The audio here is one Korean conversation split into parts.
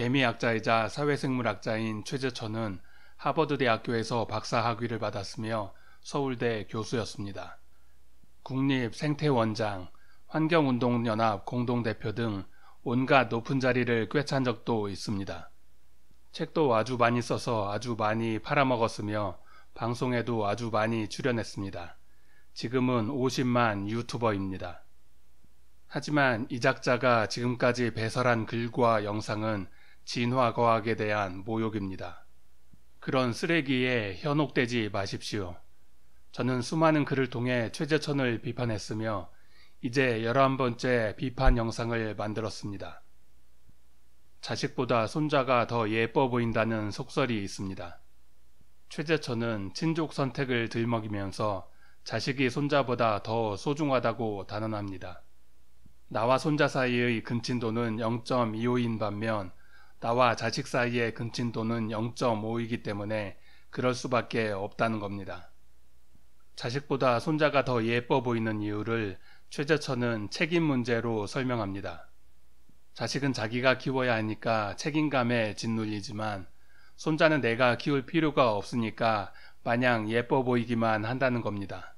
개미학자이자 사회생물학자인 최재천은 하버드대학교에서 박사 학위를 받았으며 서울대 교수였습니다. 국립 생태원장, 환경운동연합 공동대표 등 온갖 높은 자리를 꿰찬 적도 있습니다. 책도 아주 많이 써서 아주 많이 팔아먹었으며 방송에도 아주 많이 출연했습니다. 지금은 50만 유튜버입니다. 하지만 이 작자가 지금까지 배설한 글과 영상은 진화과학에 대한 모욕입니다. 그런 쓰레기에 현혹되지 마십시오. 저는 수많은 글을 통해 최재천을 비판했으며 이제 열한 번째 비판 영상을 만들었습니다. 자식보다 손자가 더 예뻐 보인다는 속설이 있습니다. 최재천은 친족 선택을 들먹이면서 자식이 손자보다 더 소중하다고 단언합니다. 나와 손자 사이의 근친도는 0.25인 반면 나와 자식 사이의 근친도는 0.5이기 때문에 그럴 수밖에 없다는 겁니다. 자식보다 손자가 더 예뻐 보이는 이유를 최재천은 책임 문제로 설명합니다. 자식은 자기가 키워야 하니까 책임감에 짓눌리지만 손자는 내가 키울 필요가 없으니까 마냥 예뻐 보이기만 한다는 겁니다.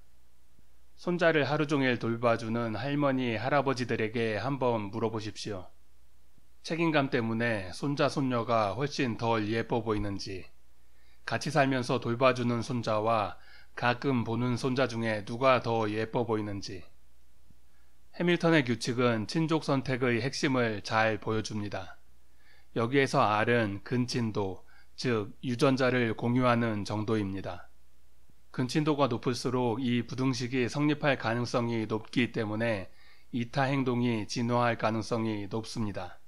손자를 하루 종일 돌봐주는 할머니, 할아버지들에게 한번 물어보십시오. 책임감 때문에 손자 손녀가 훨씬 덜 예뻐 보이는지 같이 살면서 돌봐주는 손자와 가끔 보는 손자 중에 누가 더 예뻐 보이는지 해밀턴의 규칙은 친족 선택의 핵심을 잘 보여줍니다. 여기에서 R은 근친도, 즉 유전자를 공유하는 정도입니다. 근친도가 높을수록 이 부등식이 성립할 가능성이 높기 때문에 이타 행동이 진화할 가능성이 높습니다.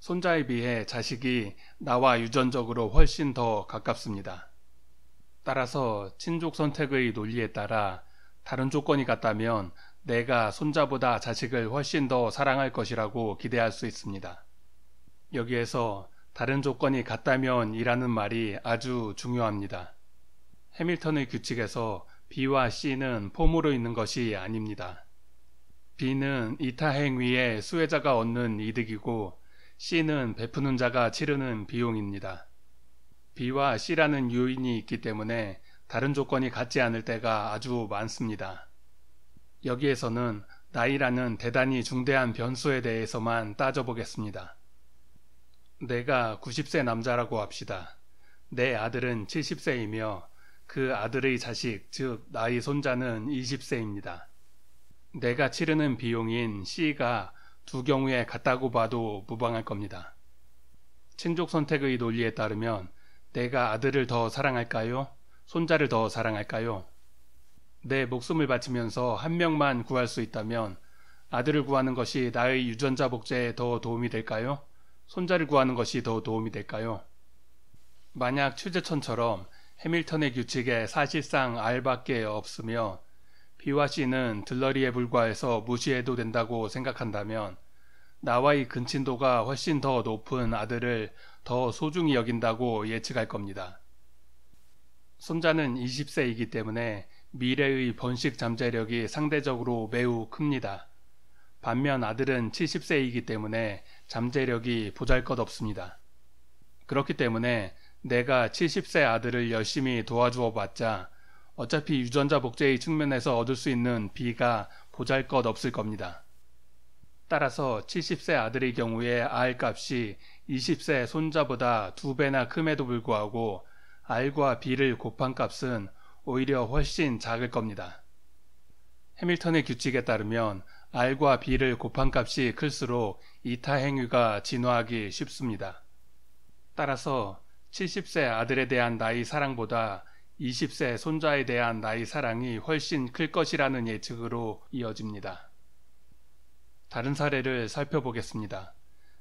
손자에 비해 자식이 나와 유전적으로 훨씬 더 가깝습니다. 따라서 친족 선택의 논리에 따라 다른 조건이 같다면 내가 손자보다 자식을 훨씬 더 사랑할 것이라고 기대할 수 있습니다. 여기에서 다른 조건이 같다면이라는 말이 아주 중요합니다. 해밀턴의 규칙에서 B와 C는 폼으로 있는 것이 아닙니다. B는 이타 행위에 수혜자가 얻는 이득이고 C는 베푸는 자가 치르는 비용입니다. B와 C라는 요인이 있기 때문에 다른 조건이 같지 않을 때가 아주 많습니다. 여기에서는 나이라는 대단히 중대한 변수에 대해서만 따져보겠습니다. 내가 90세 남자라고 합시다. 내 아들은 70세이며 그 아들의 자식, 즉, 나이 손자는 20세입니다. 내가 치르는 비용인 C가 두 경우에 같다고 봐도 무방할 겁니다. 친족 선택의 논리에 따르면 내가 아들을 더 사랑할까요? 손자를 더 사랑할까요? 내 목숨을 바치면서 한 명만 구할 수 있다면 아들을 구하는 것이 나의 유전자 복제에 더 도움이 될까요? 손자를 구하는 것이 더 도움이 될까요? 만약 취재천처럼 해밀턴의 규칙에 사실상 알밖에 없으며 비와씨는 들러리에 불과해서 무시해도 된다고 생각한다면 나와의 근친도가 훨씬 더 높은 아들을 더 소중히 여긴다고 예측할 겁니다. 손자는 20세이기 때문에 미래의 번식 잠재력이 상대적으로 매우 큽니다. 반면 아들은 70세이기 때문에 잠재력이 보잘 것 없습니다. 그렇기 때문에 내가 70세 아들을 열심히 도와주어 봤자 어차피 유전자 복제의 측면에서 얻을 수 있는 B가 보잘 것 없을 겁니다. 따라서 70세 아들의 경우에 R 값이 20세 손자보다 두 배나 큼에도 불구하고 R과 B를 곱한 값은 오히려 훨씬 작을 겁니다. 해밀턴의 규칙에 따르면 R과 B를 곱한 값이 클수록 이타 행위가 진화하기 쉽습니다. 따라서 70세 아들에 대한 나의 사랑보다 20세 손자에 대한 나의 사랑이 훨씬 클 것이라는 예측으로 이어집니다. 다른 사례를 살펴보겠습니다.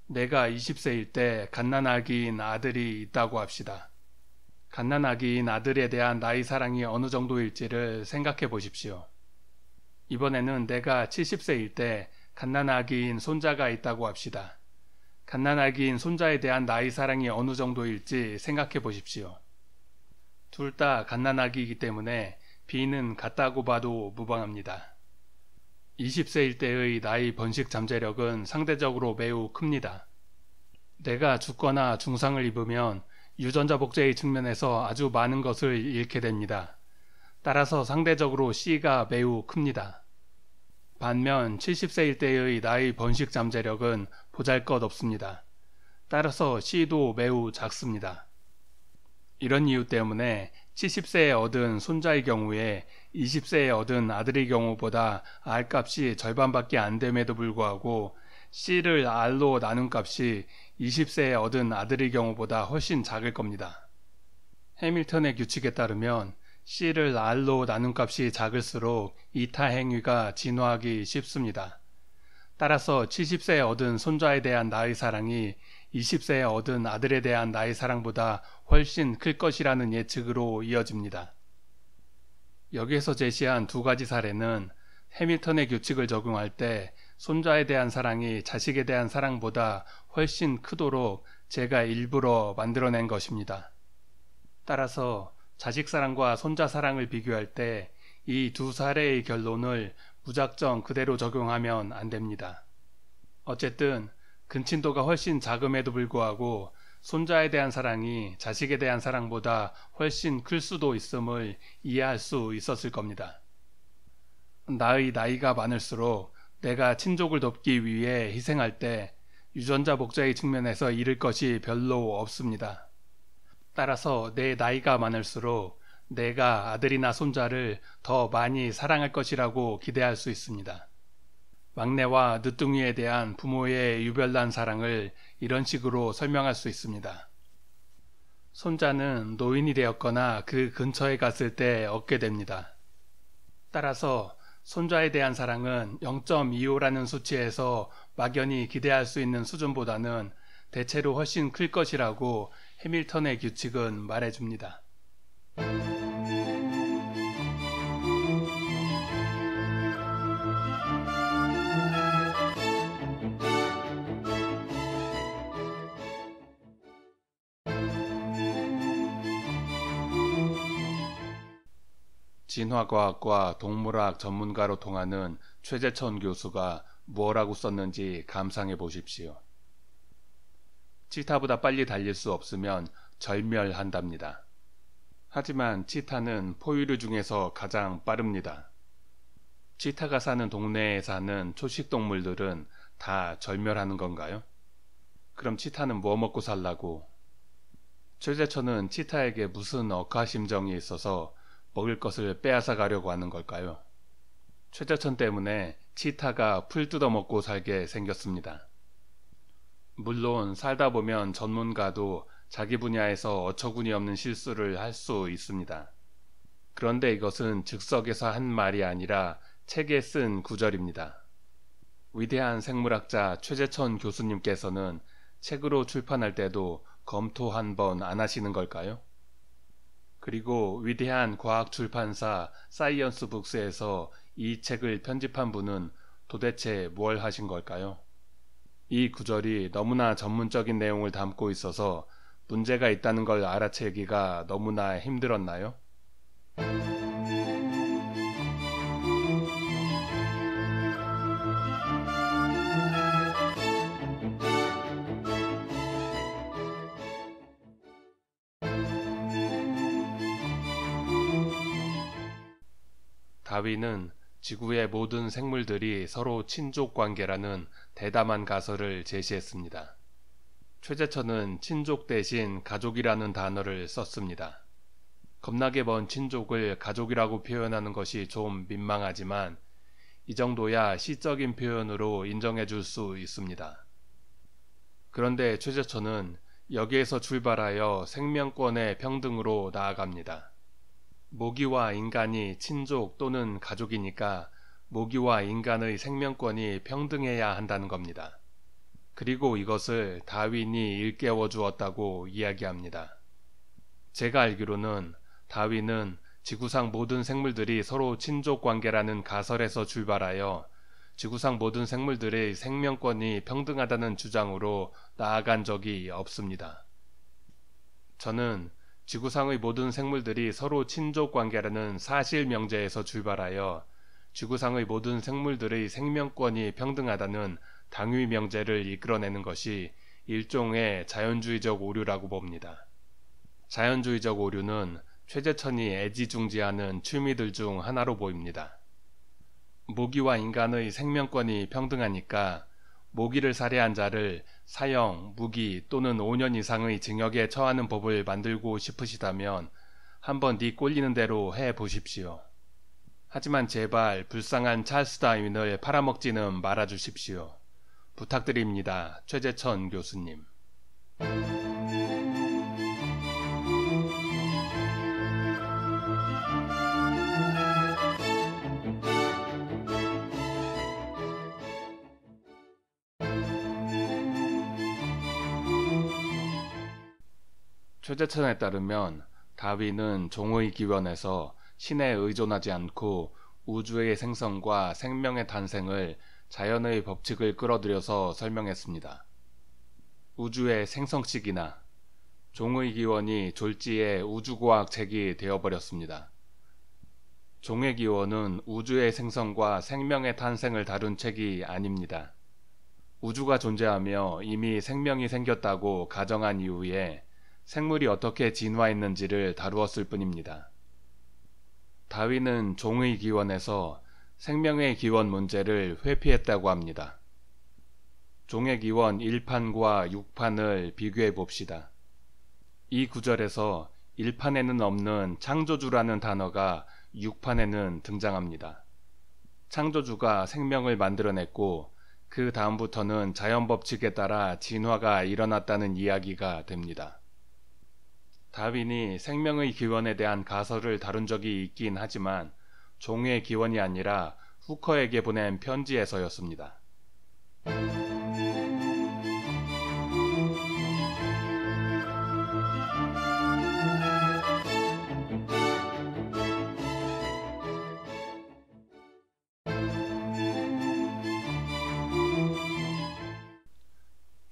내가 20세일 때 갓난아기인 아들이 있다고 합시다. 갓난아기인 아들에 대한 나의 사랑이 어느 정도일지를 생각해 보십시오. 이번에는 내가 70세일 때 갓난아기인 손자가 있다고 합시다. 갓난아기인 손자에 대한 나의 사랑이 어느 정도일지 생각해 보십시오. 둘다 갓난아기이기 때문에 비는 같다고 봐도 무방합니다. 20세일 때의 나이 번식 잠재력은 상대적으로 매우 큽니다. 내가 죽거나 중상을 입으면 유전자 복제의 측면에서 아주 많은 것을 잃게 됩니다. 따라서 상대적으로 C가 매우 큽니다. 반면 70세일 때의 나이 번식 잠재력은 보잘 것 없습니다. 따라서 C도 매우 작습니다. 이런 이유 때문에 70세에 얻은 손자의 경우에 20세에 얻은 아들의 경우보다 R값이 절반밖에 안 됨에도 불구하고 C를 R로 나눈 값이 20세에 얻은 아들의 경우보다 훨씬 작을 겁니다. 해밀턴의 규칙에 따르면 C를 R로 나눈 값이 작을수록 이타 행위가 진화하기 쉽습니다. 따라서 70세에 얻은 손자에 대한 나의 사랑이 20세에 얻은 아들에 대한 나의 사랑보다 훨씬 클 것이라는 예측으로 이어집니다. 여기에서 제시한 두 가지 사례는 해밀턴의 규칙을 적용할 때 손자에 대한 사랑이 자식에 대한 사랑보다 훨씬 크도록 제가 일부러 만들어낸 것입니다. 따라서 자식 사랑과 손자 사랑을 비교할 때 이 두 사례의 결론을 무작정 그대로 적용하면 안 됩니다. 어쨌든 근친도가 훨씬 작음에도 불구하고 손자에 대한 사랑이 자식에 대한 사랑보다 훨씬 클 수도 있음을 이해할 수 있었을 겁니다. 나의 나이가 많을수록 내가 친족을 돕기 위해 희생할 때 유전자 복제의 측면에서 잃을 것이 별로 없습니다. 따라서 내 나이가 많을수록 내가 아들이나 손자를 더 많이 사랑할 것이라고 기대할 수 있습니다. 막내와 늦둥이에 대한 부모의 유별난 사랑을 이런 식으로 설명할 수 있습니다. 손자는 노인이 되었거나 그 근처에 갔을 때 얻게 됩니다. 따라서 손자에 대한 사랑은 0.25라는 수치에서 막연히 기대할 수 있는 수준보다는 대체로 훨씬 클 것이라고 해밀턴의 규칙은 말해줍니다. 진화과학과 동물학 전문가로 통하는 최재천 교수가 뭐라고 썼는지 감상해 보십시오. 치타보다 빨리 달릴 수 없으면 절멸한답니다. 하지만 치타는 포유류 중에서 가장 빠릅니다. 치타가 사는 동네에 사는 초식 동물들은 다 절멸하는 건가요? 그럼 치타는 뭐 먹고 살라고? 최재천은 치타에게 무슨 억하심정이 있어서 먹을 것을 빼앗아 가려고 하는 걸까요? 최자천 때문에 치타가 풀 뜯어먹고 살게 생겼습니다. 물론 살다 보면 전문가도 자기 분야에서 어처구니 없는 실수를 할 수 있습니다. 그런데 이것은 즉석에서 한 말이 아니라 책에 쓴 구절입니다. 위대한 생물학자 최재천 교수님께서는 책으로 출판할 때도 검토 한 번 안 하시는 걸까요? 그리고 위대한 과학 출판사 사이언스 북스에서 이 책을 편집한 분은 도대체 뭘 하신 걸까요? 이 구절이 너무나 전문적인 내용을 담고 있어서 문제가 있다는 걸 알아채기가 너무나 힘들었나요? 다윈은 지구의 모든 생물들이 서로 친족 관계라는 대담한 가설을 제시했습니다. 최재천은 친족 대신 가족이라는 단어를 썼습니다. 겁나게 먼 친족을 가족이라고 표현하는 것이 좀 민망하지만 이 정도야 시적인 표현으로 인정해 줄 수 있습니다. 그런데 최재천은 여기에서 출발하여 생명권의 평등으로 나아갑니다. 모기와 인간이 친족 또는 가족이니까 모기와 인간의 생명권이 평등해야 한다는 겁니다. 그리고 이것을 다윈이 일깨워 주었다고 이야기합니다. 제가 알기로는 다윈은 지구상 모든 생물들이 서로 친족 관계라는 가설에서 출발하여 지구상 모든 생물들의 생명권이 평등하다는 주장으로 나아간 적이 없습니다. 저는 지구상의 모든 생물들이 서로 친족 관계라는 사실 명제에서 출발하여 지구상의 모든 생물들의 생명권이 평등하다는 당위 명제를 이끌어내는 것이 일종의 자연주의적 오류라고 봅니다. 자연주의적 오류는 최재천이 애지중지하는 취미들 중 하나로 보입니다. 모기와 인간의 생명권이 평등하니까 모기를 살해한 자를 사형, 무기 또는 5년 이상의 징역에 처하는 법을 만들고 싶으시다면 한번 니 꼴리는 대로 해 보십시오. 하지만 제발 불쌍한 찰스 다윈을 팔아먹지는 말아 주십시오. 부탁드립니다. 최재천 교수님. 초재천에 따르면 다윈은 종의 기원에서 신에 의존하지 않고 우주의 생성과 생명의 탄생을 자연의 법칙을 끌어들여서 설명했습니다. 우주의 생성식이나 종의 기원이 졸지의 우주과학 책이 되어버렸습니다. 종의 기원은 우주의 생성과 생명의 탄생을 다룬 책이 아닙니다. 우주가 존재하며 이미 생명이 생겼다고 가정한 이후에 생물이 어떻게 진화했는지를 다루었을 뿐입니다. 다윈은 종의 기원에서 생명의 기원 문제를 회피했다고 합니다. 종의 기원 1판과 6판을 비교해 봅시다. 이 구절에서 1판에는 없는 창조주라는 단어가 6판에는 등장합니다. 창조주가 생명을 만들어냈고 그 다음부터는 자연 법칙에 따라 진화가 일어났다는 이야기가 됩니다. 다윈이 생명의 기원에 대한 가설을 다룬 적이 있긴 하지만 종의 기원이 아니라 후커에게 보낸 편지에서였습니다.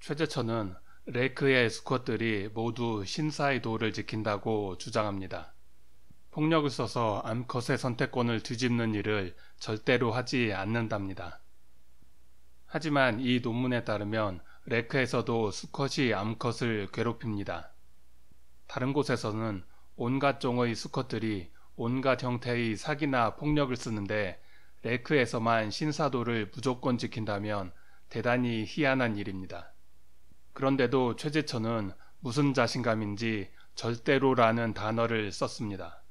최재천은 레크의 스쿼트들이 모두 신사의 도를 지킨다고 주장합니다. 폭력을 써서 암컷의 선택권을 뒤집는 일을 절대로 하지 않는답니다. 하지만 이 논문에 따르면 레크에서도 수컷이 암컷을 괴롭힙니다. 다른 곳에서는 온갖 종의 수컷들이 온갖 형태의 사기나 폭력을 쓰는데 레크에서만 신사도를 무조건 지킨다면 대단히 희한한 일입니다. 그런데도 최재천은 무슨 자신감인지 절대로라는 단어를 썼습니다.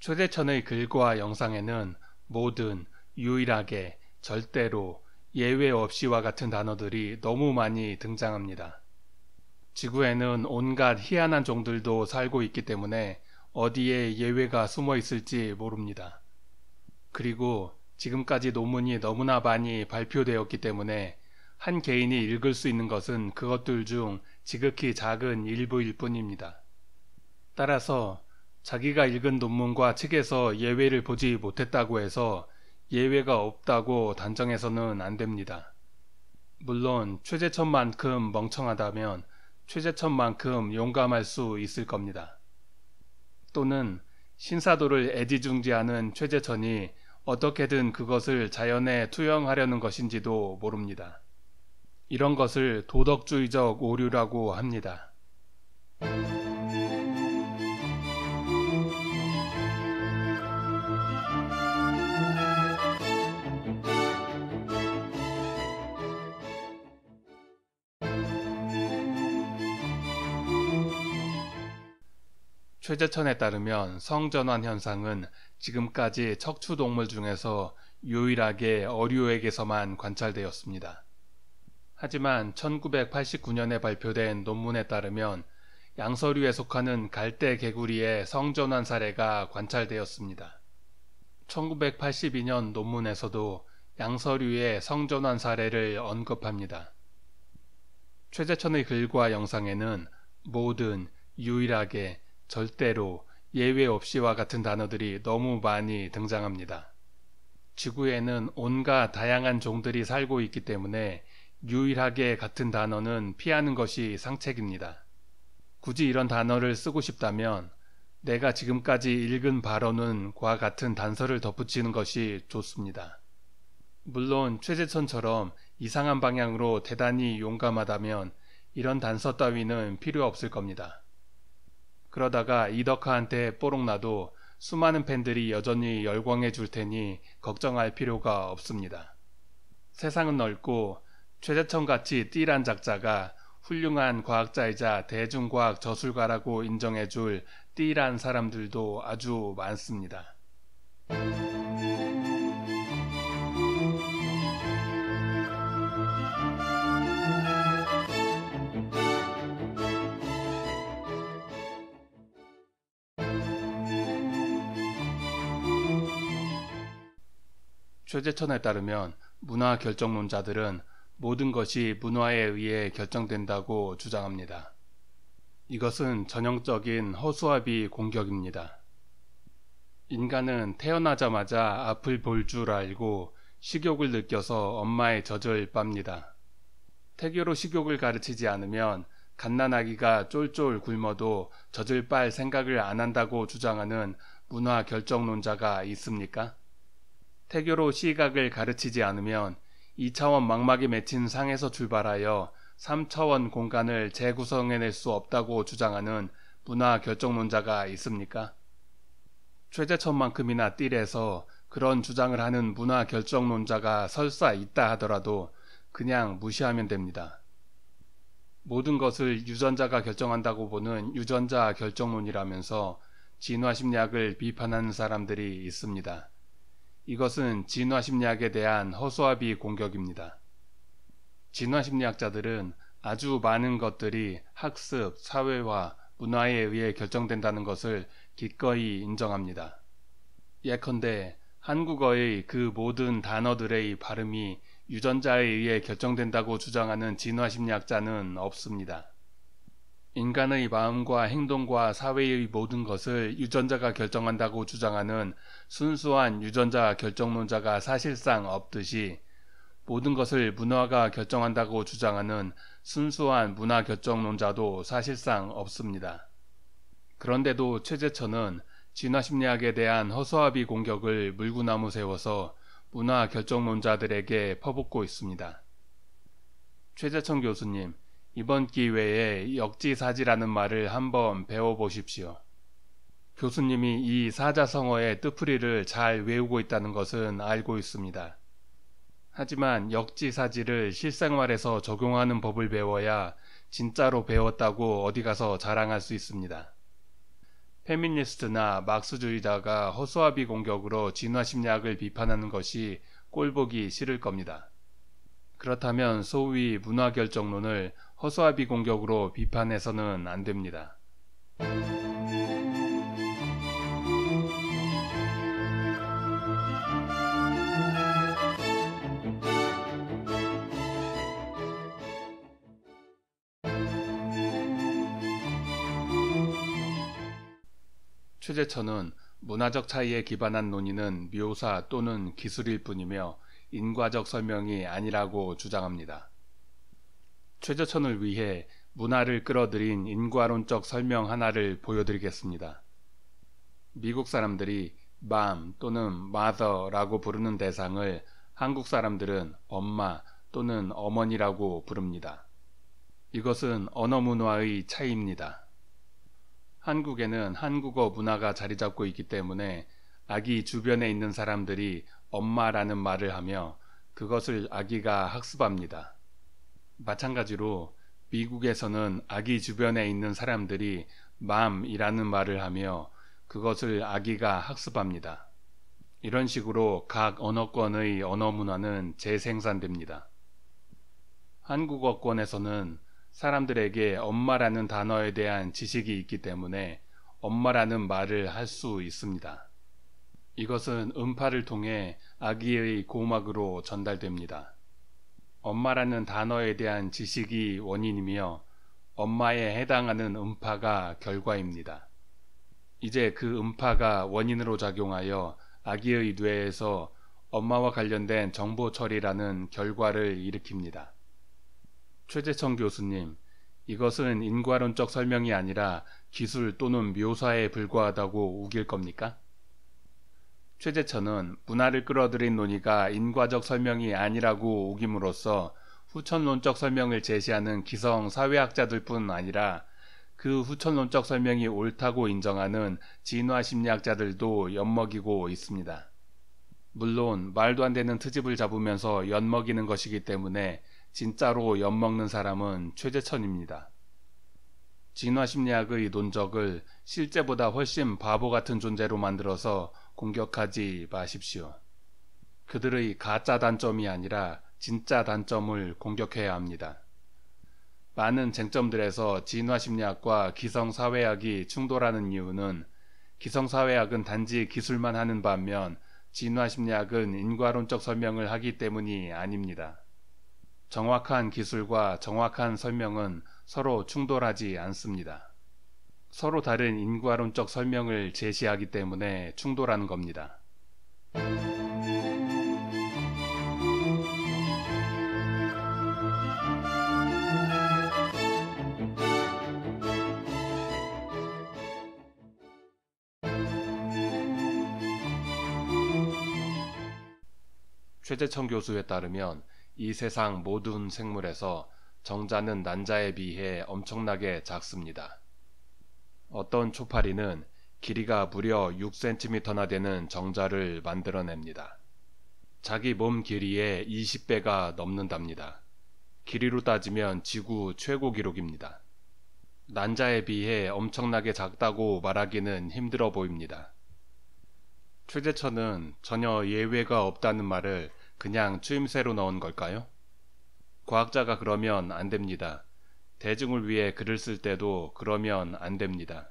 최재천의 글과 영상에는 모든, 유일하게, 절대로, 예외 없이와 같은 단어들이 너무 많이 등장합니다. 지구에는 온갖 희한한 종들도 살고 있기 때문에 어디에 예외가 숨어 있을지 모릅니다. 그리고 지금까지 논문이 너무나 많이 발표되었기 때문에 한 개인이 읽을 수 있는 것은 그것들 중 지극히 작은 일부일 뿐입니다. 따라서 자기가 읽은 논문과 책에서 예외를 보지 못했다고 해서 예외가 없다고 단정해서는 안 됩니다. 물론 최재천만큼 멍청하다면 최재천만큼 용감할 수 있을 겁니다. 또는 신사도를 애지중지하는 최재천이 어떻게든 그것을 자연에 투영하려는 것인지도 모릅니다. 이런 것을 도덕주의적 오류라고 합니다. 최재천에 따르면 성전환 현상은 지금까지 척추동물 중에서 유일하게 어류에게서만 관찰되었습니다. 하지만 1989년에 발표된 논문에 따르면 양서류에 속하는 갈대 개구리의 성전환 사례가 관찰되었습니다. 1982년 논문에서도 양서류의 성전환 사례를 언급합니다. 최재천의 글과 영상에는 모든, 유일하게, 절대로, 예외 없이와 같은 단어들이 너무 많이 등장합니다. 지구에는 온갖 다양한 종들이 살고 있기 때문에 유일하게 같은 단어는 피하는 것이 상책입니다. 굳이 이런 단어를 쓰고 싶다면 내가 지금까지 읽은 발언은 과 같은 단서를 덧붙이는 것이 좋습니다. 물론 최재천처럼 이상한 방향으로 대단히 용감하다면 이런 단서 따위는 필요 없을 겁니다. 그러다가 이덕화한테 뽀록나도 수많은 팬들이 여전히 열광해 줄 테니 걱정할 필요가 없습니다. 세상은 넓고 최재천같이 띠란 작자가 훌륭한 과학자이자 대중과학 저술가라고 인정해줄 띠란 사람들도 아주 많습니다. 최재천에 따르면 문화 결정론자들은 모든 것이 문화에 의해 결정된다고 주장합니다. 이것은 전형적인 허수아비 공격입니다. 인간은 태어나자마자 앞을 볼 줄 알고 식욕을 느껴서 엄마의 젖을 빱니다. 태교로 식욕을 가르치지 않으면 갓난아기가 쫄쫄 굶어도 젖을 빨 생각을 안 한다고 주장하는 문화 결정론자가 있습니까? 태교로 시각을 가르치지 않으면 2차원 망막이 맺힌 상에서 출발하여 3차원 공간을 재구성해낼 수 없다고 주장하는 문화 결정론자가 있습니까? 최재천만큼이나 띨에서 그런 주장을 하는 문화 결정론자가 설사 있다 하더라도 그냥 무시하면 됩니다. 모든 것을 유전자가 결정한다고 보는 유전자 결정론이라면서 진화 심리학을 비판하는 사람들이 있습니다. 이것은 진화심리학에 대한 허수아비 공격입니다. 진화심리학자들은 아주 많은 것들이 학습, 사회화, 문화에 의해 결정된다는 것을 기꺼이 인정합니다. 예컨대 한국어의 그 모든 단어들의 발음이 유전자에 의해 결정된다고 주장하는 진화심리학자는 없습니다. 인간의 마음과 행동과 사회의 모든 것을 유전자가 결정한다고 주장하는 순수한 유전자 결정론자가 사실상 없듯이 모든 것을 문화가 결정한다고 주장하는 순수한 문화 결정론자도 사실상 없습니다. 그런데도 최재천은 진화심리학에 대한 허수아비 공격을 물구나무 세워서 문화 결정론자들에게 퍼붓고 있습니다. 최재천 교수님, 이번 기회에 역지사지라는 말을 한번 배워보십시오. 교수님이 이 사자성어의 뜻풀이를 잘 외우고 있다는 것은 알고 있습니다. 하지만 역지사지를 실생활에서 적용하는 법을 배워야 진짜로 배웠다고 어디 가서 자랑할 수 있습니다. 페미니스트나 막스주의자가 허수아비 공격으로 진화심리학을 비판하는 것이 꼴보기 싫을 겁니다. 그렇다면 소위 문화결정론을 허수아비 공격으로 비판해서는 안 됩니다. 최재천은 문화적 차이에 기반한 논의는 묘사 또는 기술일 뿐이며 인과적 설명이 아니라고 주장합니다. 최저천을 위해 문화를 끌어들인 인과론적 설명 하나를 보여드리겠습니다. 미국 사람들이 맘 또는 마더라고 부르는 대상을 한국 사람들은 엄마 또는 어머니라고 부릅니다. 이것은 언어 문화의 차이입니다. 한국에는 한국어 문화가 자리 잡고 있기 때문에 아기 주변에 있는 사람들이 엄마라는 말을 하며 그것을 아기가 학습합니다. 마찬가지로 미국에서는 아기 주변에 있는 사람들이 맘이라는 말을 하며 그것을 아기가 학습합니다. 이런 식으로 각 언어권의 언어 문화는 재생산됩니다. 한국어권에서는 사람들에게 엄마라는 단어에 대한 지식이 있기 때문에 엄마라는 말을 할 수 있습니다. 이것은 음파를 통해 아기의 고막으로 전달됩니다. 엄마라는 단어에 대한 지식이 원인이며 엄마에 해당하는 음파가 결과입니다. 이제 그 음파가 원인으로 작용하여 아기의 뇌에서 엄마와 관련된 정보 처리라는 결과를 일으킵니다. 최재청 교수님, 이것은 인과론적 설명이 아니라 기술 또는 묘사에 불과하다고 우길 겁니까? 최재천은 문화를 끌어들인 논의가 인과적 설명이 아니라고 우김으로써 후천론적 설명을 제시하는 기성 사회학자들뿐 아니라 그 후천론적 설명이 옳다고 인정하는 진화 심리학자들도 엿먹이고 있습니다. 물론 말도 안 되는 트집을 잡으면서 엿먹이는 것이기 때문에 진짜로 엿먹는 사람은 최재천입니다. 진화심리학의 논적을 실제보다 훨씬 바보 같은 존재로 만들어서 공격하지 마십시오. 그들의 가짜 단점이 아니라 진짜 단점을 공격해야 합니다. 많은 쟁점들에서 진화심리학과 기성사회학이 충돌하는 이유는 기성사회학은 단지 기술만 하는 반면 진화심리학은 인과론적 설명을 하기 때문이 아닙니다. 정확한 기술과 정확한 설명은 서로 충돌하지 않습니다. 서로 다른 인과론적 설명을 제시하기 때문에 충돌하 겁니다. 최재천 교수에 따르면 이 세상 모든 생물에서 정자는 난자에 비해 엄청나게 작습니다. 어떤 초파리는 길이가 무려 6cm나 되는 정자를 만들어냅니다. 자기 몸 길이의 20배가 넘는답니다. 길이로 따지면 지구 최고 기록입니다. 난자에 비해 엄청나게 작다고 말하기는 힘들어 보입니다. 최재천은 전혀 예외가 없다는 말을 그냥 추임새로 넣은 걸까요? 과학자가 그러면 안 됩니다. 대중을 위해 글을 쓸 때도 그러면 안 됩니다.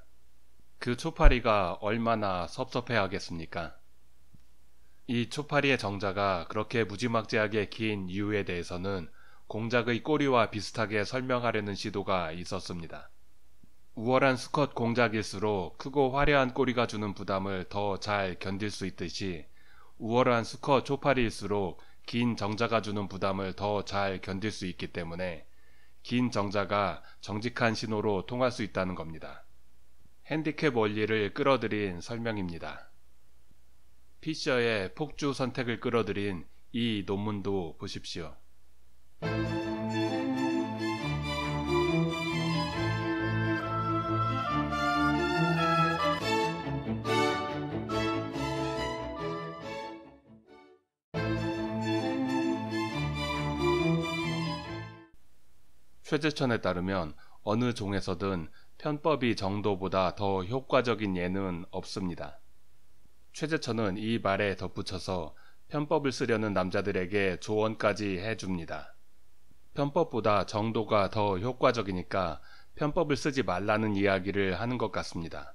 그 초파리가 얼마나 섭섭해 하겠습니까? 이 초파리의 정자가 그렇게 무지막지하게 긴 이유에 대해서는 공작의 꼬리와 비슷하게 설명하려는 시도가 있었습니다. 우월한 수컷 공작일수록 크고 화려한 꼬리가 주는 부담을 더 잘 견딜 수 있듯이 우월한 수컷 초파리일수록 긴 정자가 주는 부담을 더 잘 견딜 수 있기 때문에 긴 정자가 정직한 신호로 통할 수 있다는 겁니다. 핸디캡 원리를 끌어들인 설명입니다. 피셔의 폭주 선택을 끌어들인 이 논문도 보십시오. 최재천에 따르면 어느 종에서든 편법이 정도보다 더 효과적인 예는 없습니다. 최재천은 이 말에 덧붙여서 편법을 쓰려는 남자들에게 조언까지 해줍니다. 편법보다 정도가 더 효과적이니까 편법을 쓰지 말라는 이야기를 하는 것 같습니다.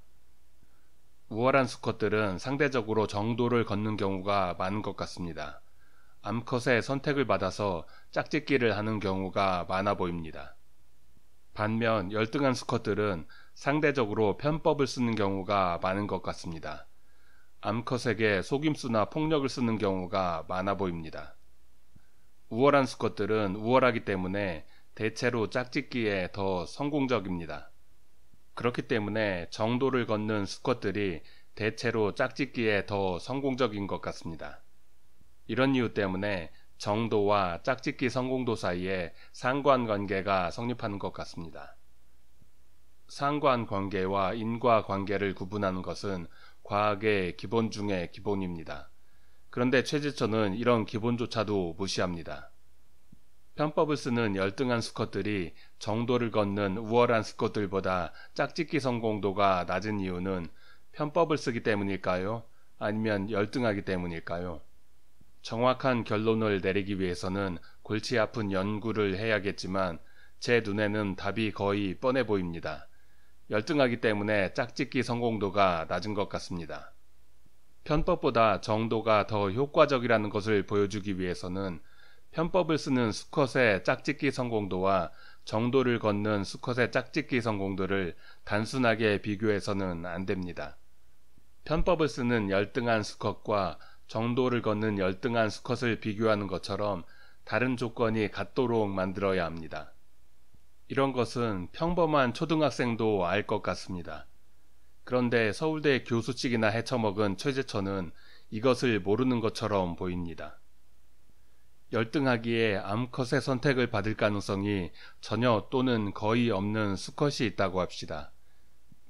우월한 수컷들은 상대적으로 정도를 걷는 경우가 많은 것 같습니다. 암컷의 선택을 받아서 짝짓기를 하는 경우가 많아 보입니다. 반면 열등한 수컷들은 상대적으로 편법을 쓰는 경우가 많은 것 같습니다. 암컷에게 속임수나 폭력을 쓰는 경우가 많아 보입니다. 우월한 수컷들은 우월하기 때문에 대체로 짝짓기에 더 성공적입니다. 그렇기 때문에 정도를 걷는 수컷들이 대체로 짝짓기에 더 성공적인 것 같습니다. 이런 이유 때문에 정도와 짝짓기 성공도 사이에 상관관계가 성립하는 것 같습니다. 상관관계와 인과관계를 구분하는 것은 과학의 기본 중의 기본입니다. 그런데 최지천은 이런 기본조차도 무시합니다. 편법을 쓰는 열등한 수컷들이 정도를 걷는 우월한 수컷들보다 짝짓기 성공도가 낮은 이유는 편법을 쓰기 때문일까요? 아니면 열등하기 때문일까요? 정확한 결론을 내리기 위해서는 골치 아픈 연구를 해야겠지만 제 눈에는 답이 거의 뻔해 보입니다. 열등하기 때문에 짝짓기 성공도가 낮은 것 같습니다. 편법보다 정도가 더 효과적이라는 것을 보여주기 위해서는 편법을 쓰는 수컷의 짝짓기 성공도와 정도를 걷는 수컷의 짝짓기 성공도를 단순하게 비교해서는 안 됩니다. 편법을 쓰는 열등한 수컷과 정도를 걷는 열등한 수컷을 비교하는 것처럼 다른 조건이 같도록 만들어야 합니다. 이런 것은 평범한 초등학생도 알 것 같습니다. 그런데 서울대 교수직이나 해쳐먹은 최재천은 이것을 모르는 것처럼 보입니다. 열등하기에 암컷의 선택을 받을 가능성이 전혀 또는 거의 없는 수컷이 있다고 합시다.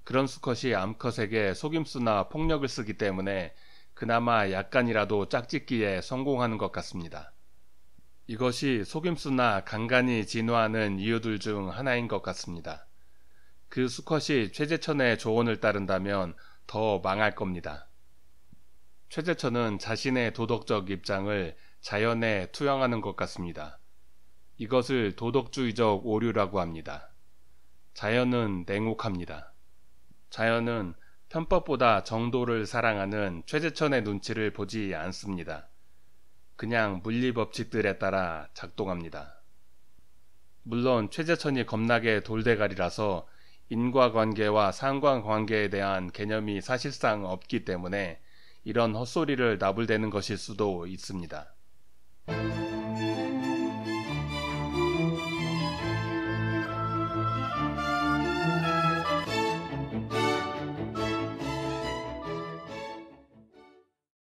그런 수컷이 암컷에게 속임수나 폭력을 쓰기 때문에 그나마 약간이라도 짝짓기에 성공하는 것 같습니다. 이것이 속임수나 간간히 진화하는 이유들 중 하나인 것 같습니다. 그 수컷이 최재천의 조언을 따른다면 더 망할 겁니다. 최재천은 자신의 도덕적 입장을 자연에 투영하는 것 같습니다. 이것을 도덕주의적 오류라고 합니다. 자연은 냉혹합니다. 자연은 편법보다 정도를 사랑하는 최재천의 눈치를 보지 않습니다. 그냥 물리 법칙들에 따라 작동합니다. 물론 최재천이 겁나게 돌대가리라서 인과관계와 상관관계에 대한 개념이 사실상 없기 때문에 이런 헛소리를 나불대는 것일 수도 있습니다.